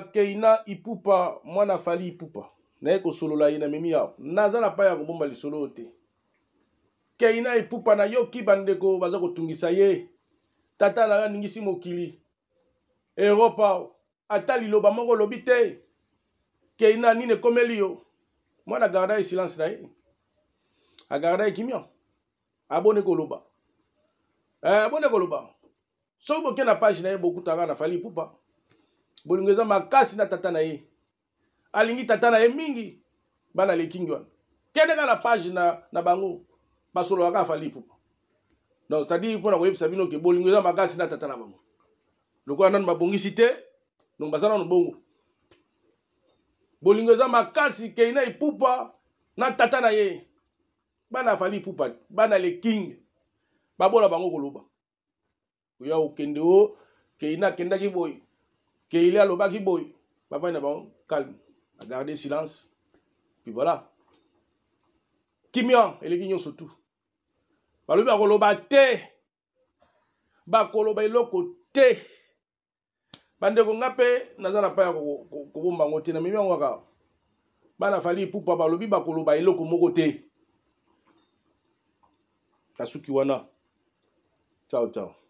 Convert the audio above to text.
keina ipupa mwana fali ipupa naye kosolola ye na memi yawo naza na pai ya kobomba lisolo oyo te keina ipupa nayoki bandeko baza kotungisa ye tata na yo aningisi mokili eropa ata liloba moko olobi te keina nini ekomeli yo mwana agarda ye silence na ye agarda ye kimia abone koloba eh, abone koloba soki boke na page na ye bokutaka na fali ipupa bolingo eza makasi na tata na ye alingi tata na ye mingi bana lekingi wana kende kaka na page na, na bango basololaka afali pupa donc c'est-à-dire mpona koyebisa bino ke bolingo eza makasi na tata na bango lokola nanu babongisi te donc baza nanu bongo bolingo eza makasi kei na epupa na tata na ye bana afali epupa bana leking babola bango koloba oya okende o kei na akendaki boye keile alobaki boye bavandi na bango calme agarde silence puis voilà kimia eleki nyonso tu balobi bakoloba te bakoloba eloko te bandeko nga mpe naza na pai ya kobomba yango te na memi yango kaka bana fali pupa balobi bakoloba eloko moko te nasuki wana ciao ciao